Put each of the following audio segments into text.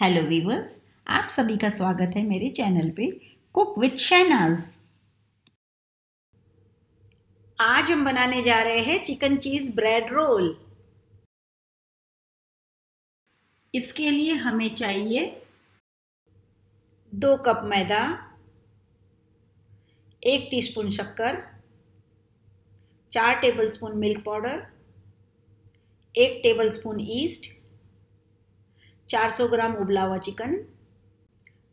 hello viewers आप सभी का स्वागत है मेरे चैनल पे कुक विद शहनाज आज हम बनाने जा रहे हैं चिकन चीज ब्रेड रोल इसके लिए हमें चाहिए दो कप मैदा एक टीस्पून शक्कर चार टेबलस्पून मिल्क पाउडर एक टेबलस्पून ईस्ट 400 ग्राम उबला हुआ चिकन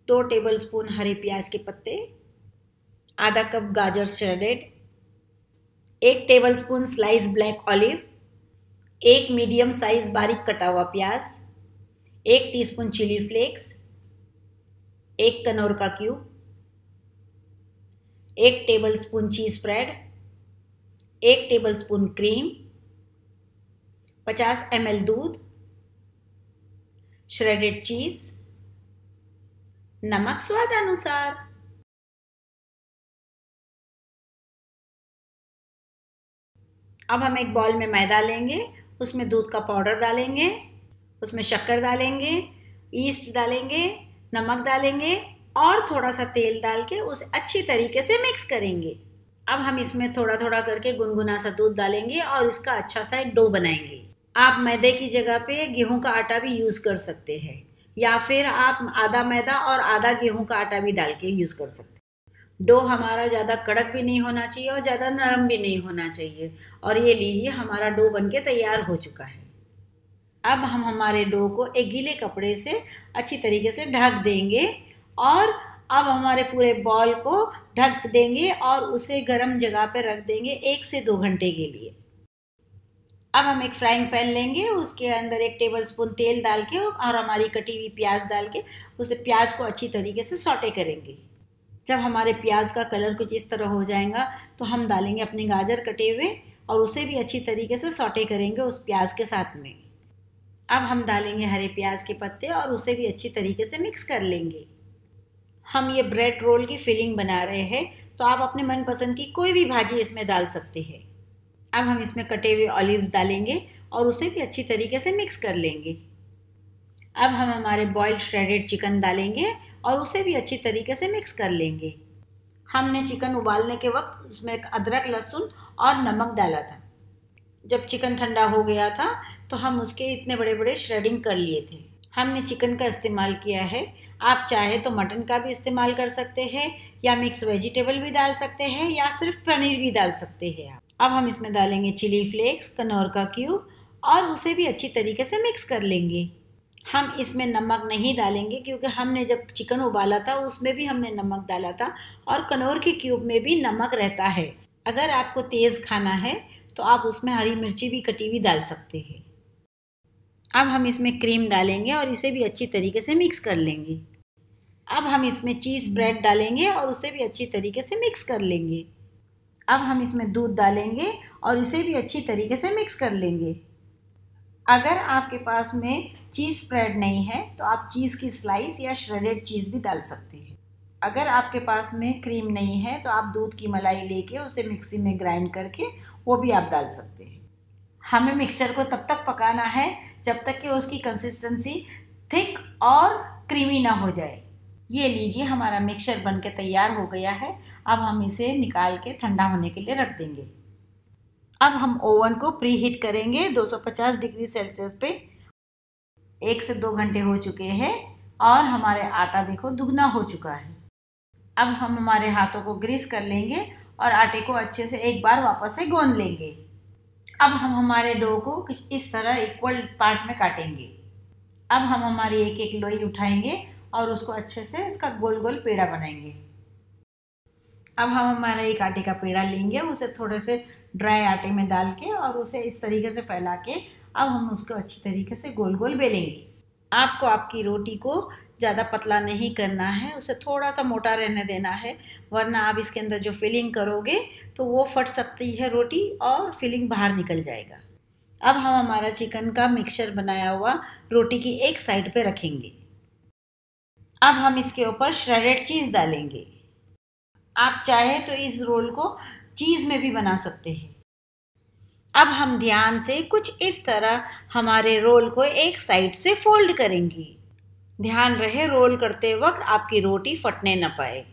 दो टेबलस्पून हरे प्याज के पत्ते आधा कप गाजर श्रेडेड एक टेबलस्पून स्लाइस ब्लैक ऑलिव एक मीडियम साइज बारीक कटा हुआ प्याज एक टीस्पून चिली फ्लेक्स एक तनौर का क्यूब एक टेबलस्पून चीज़ स्प्रेड एक टेबलस्पून क्रीम पचास एम दूध श्रेडेड चीज़ नमक स्वाद अनुसार अब हम एक बॉल में मैदा लेंगे उसमें दूध का पाउडर डालेंगे उसमें शक्कर डालेंगे ईस्ट डालेंगे नमक डालेंगे और थोड़ा सा तेल डाल के उसे अच्छी तरीके से मिक्स करेंगे अब हम इसमें थोड़ा थोड़ा करके गुनगुना सा दूध डालेंगे और इसका अच्छा सा एक डो बनाएंगे आप मैदे की जगह पे गेहूं का आटा भी यूज़ कर सकते हैं या फिर आप आधा मैदा और आधा गेहूं का आटा भी डाल के यूज़ कर सकते हैं डो हमारा ज़्यादा कड़क भी नहीं होना चाहिए और ज़्यादा नरम भी नहीं होना चाहिए और ये लीजिए हमारा डो बन के तैयार हो चुका है अब हम हमारे डो को एक गीले कपड़े से अच्छी तरीके से ढक देंगे और अब हमारे पूरे बॉल को ढक देंगे और उसे गर्म जगह पर रख देंगे एक से दो घंटे के लिए अब हम एक फ्राइंग पैन लेंगे उसके अंदर एक टेबल स्पून तेल डाल के और हमारी कटी हुई प्याज डाल के उसे प्याज को अच्छी तरीके से सॉटे करेंगे जब हमारे प्याज का कलर कुछ इस तरह हो जाएगा तो हम डालेंगे अपने गाजर कटे हुए और उसे भी अच्छी तरीके से सॉटे करेंगे उस प्याज के साथ में अब हम डालेंगे हरे प्याज के पत्ते और उसे भी अच्छी तरीके से मिक्स कर लेंगे हम ये ब्रेड रोल की फिलिंग बना रहे हैं तो आप अपने मनपसंद की कोई भी भाजी इसमें डाल सकते हैं अब हम इसमें कटे हुए ऑलिव्स डालेंगे और उसे भी अच्छी तरीके से मिक्स कर लेंगे अब हम हमारे बॉयल श्रेडेड चिकन डालेंगे और उसे भी अच्छी तरीके से मिक्स कर लेंगे हमने चिकन उबालने के वक्त उसमें अदरक लहसुन और नमक डाला था जब चिकन ठंडा हो गया था तो हम उसके इतने बड़े बड़े श्रेडिंग कर लिए थे हमने चिकन का इस्तेमाल किया है आप चाहे तो मटन का भी इस्तेमाल कर सकते हैं या मिक्स वेजिटेबल भी डाल सकते हैं या सिर्फ पनीर भी डाल सकते हैं आप अब हम इसमें डालेंगे चिली फ्लेक्स कनौर का क्यूब और उसे भी अच्छी तरीके से मिक्स कर लेंगे हम इसमें नमक नहीं डालेंगे क्योंकि हमने जब चिकन उबाला था उसमें भी हमने नमक डाला था और कनौर के क्यूब में भी नमक रहता है अगर आपको तेज़ खाना है तो आप उसमें हरी मिर्ची भी कटी हुई डाल सकते हैं अब हम इसमें क्रीम डालेंगे और इसे भी अच्छी तरीके से मिक्स कर लेंगे अब हम इसमें चीज़ ब्रेड डालेंगे और उसे भी अच्छी तरीके से मिक्स कर लेंगे अब हम इसमें दूध डालेंगे और इसे भी अच्छी तरीके से मिक्स कर लेंगे अगर आपके पास में चीज़ स्प्रेड नहीं है तो आप चीज़ की स्लाइस या श्रेडेड चीज़ भी डाल सकते हैं अगर आपके पास में क्रीम नहीं है तो आप दूध की मलाई लेके उसे मिक्सी में ग्राइंड करके वो भी आप डाल सकते हैं हमें मिक्सचर को तब तक पकाना है जब तक कि उसकी कंसिस्टेंसी थिक और क्रीमी ना हो जाए ये लीजिए हमारा मिक्सचर बन के तैयार हो गया है अब हम इसे निकाल के ठंडा होने के लिए रख देंगे अब हम ओवन को प्री हीट करेंगे 250 डिग्री सेल्सियस पे एक से दो घंटे हो चुके हैं और हमारे आटा देखो दुगना हो चुका है अब हम हमारे हाथों को ग्रीस कर लेंगे और आटे को अच्छे से एक बार वापस से गोंद लेंगे अब हम हमारे डो को इस तरह इक्वल पार्ट में काटेंगे अब हम हमारी एक एक लोई उठाएंगे और उसको अच्छे से उसका गोल गोल पेड़ा बनाएंगे अब हम हमारा एक आटे का पेड़ा लेंगे उसे थोड़े से ड्राई आटे में डाल के और उसे इस तरीके से फैला के अब हम उसको अच्छी तरीके से गोल गोल बेलेंगे आपको आपकी रोटी को ज़्यादा पतला नहीं करना है उसे थोड़ा सा मोटा रहने देना है वरना आप इसके अंदर जो फिलिंग करोगे तो वो फट सकती है रोटी और फिलिंग बाहर निकल जाएगा अब हम हमारा चिकन का मिक्सचर बनाया हुआ रोटी की एक साइड पे रखेंगे अब हम इसके ऊपर श्रेडेड चीज़ डालेंगे आप चाहे तो इस रोल को चीज़ में भी बना सकते हैं अब हम ध्यान से कुछ इस तरह हमारे रोल को एक साइड से फोल्ड करेंगे ध्यान रहे रोल करते वक्त आपकी रोटी फटने ना पाए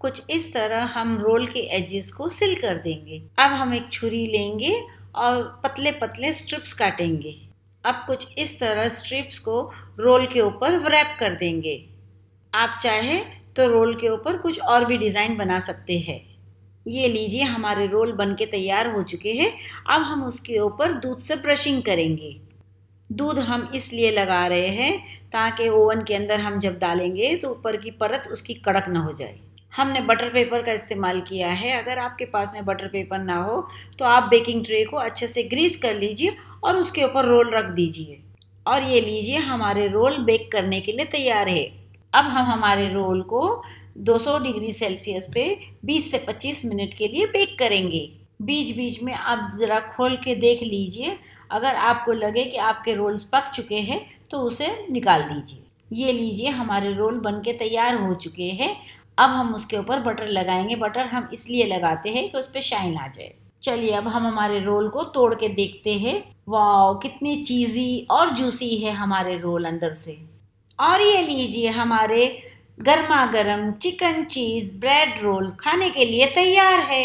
कुछ इस तरह हम रोल के एजेस को सिल कर देंगे अब हम एक छुरी लेंगे और पतले पतले स्ट्रिप्स काटेंगे अब कुछ इस तरह स्ट्रिप्स को रोल के ऊपर व्रैप कर देंगे आप चाहे तो रोल के ऊपर कुछ और भी डिज़ाइन बना सकते हैं ये लीजिए हमारे रोल बन के तैयार हो चुके हैं अब हम उसके ऊपर दूध से ब्रशिंग करेंगे दूध हम इसलिए लगा रहे हैं ताकि ओवन के अंदर हम जब डालेंगे तो ऊपर की परत उसकी कड़क ना हो जाए हमने बटर पेपर का इस्तेमाल किया है अगर आपके पास में बटर पेपर ना हो तो आप बेकिंग ट्रे को अच्छे से ग्रीस कर लीजिए और उसके ऊपर रोल रख दीजिए और ये लीजिए हमारे रोल बेक करने के लिए तैयार है अब हम हमारे रोल को 200 डिग्री सेल्सियस पे 20 से 25 मिनट के लिए बेक करेंगे बीच बीच में आप ज़रा खोल के देख लीजिए अगर आपको लगे कि आपके रोल्स पक चुके हैं तो उसे निकाल दीजिए ये लीजिए हमारे रोल बन के तैयार हो चुके हैं अब हम उसके ऊपर बटर लगाएंगे बटर हम इसलिए लगाते हैं कि उस पर शाइन आ जाए चलिए अब हम हमारे रोल को तोड़ के देखते हैं वाओ कितनी चीज़ी और जूसी है हमारे रोल अंदर से और ये लीजिए हमारे गर्मा गर्म चिकन चीज़ ब्रेड रोल खाने के लिए तैयार है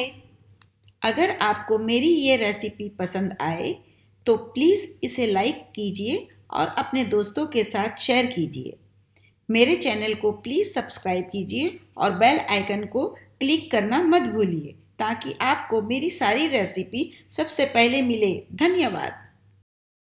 अगर आपको मेरी ये रेसिपी पसंद आए तो प्लीज़ इसे लाइक कीजिए और अपने दोस्तों के साथ शेयर कीजिए मेरे चैनल को प्लीज़ सब्सक्राइब कीजिए और बेल आइकन को क्लिक करना मत भूलिए ताकि आपको मेरी सारी रेसिपी सबसे पहले मिले धन्यवाद